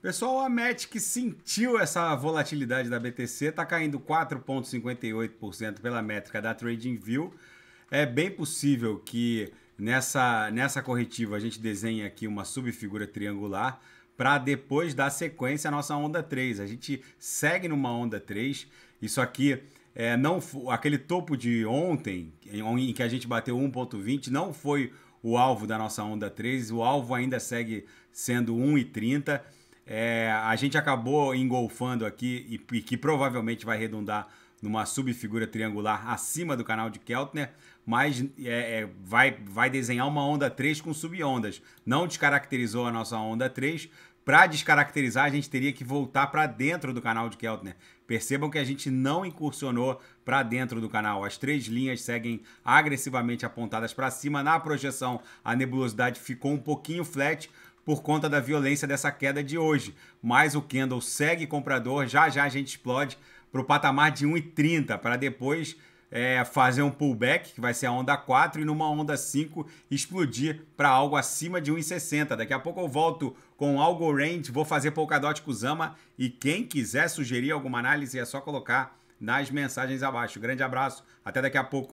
Pessoal, a Matic sentiu essa volatilidade da BTC, está caindo 4,58% pela métrica da TradingView. É bem possível que nessa, nessa corretiva a gente desenhe aqui uma subfigura triangular para depois dar sequência à nossa onda 3. A gente segue numa onda 3. Isso aqui é, não aquele topo de ontem, em, que a gente bateu 1,20, não foi o alvo da nossa onda 3. O alvo ainda segue sendo 1,30. É, a gente acabou engolfando aqui e, e, que provavelmente vai redundar numa subfigura triangular acima do canal de Keltner, mas é, é, vai, vai desenhar uma onda 3 com subondas. Não descaracterizou a nossa onda 3. Para descaracterizar, a gente teria que voltar para dentro do canal de Keltner. Percebam que a gente não incursionou para dentro do canal. As três linhas seguem agressivamente apontadas para cima. Na projeção, a nebulosidade ficou um pouquinho flat, por conta da violência dessa queda de hoje. Mas o candle segue comprador, já já a gente explode para o patamar de 1,30 para depois é, fazer um pullback, que vai ser a onda 4, e numa onda 5 explodir para algo acima de 1,60. Daqui a pouco eu volto com algo range, vou fazer Polkadot Kuzama e quem quiser sugerir alguma análise é só colocar nas mensagens abaixo. Grande abraço, até daqui a pouco.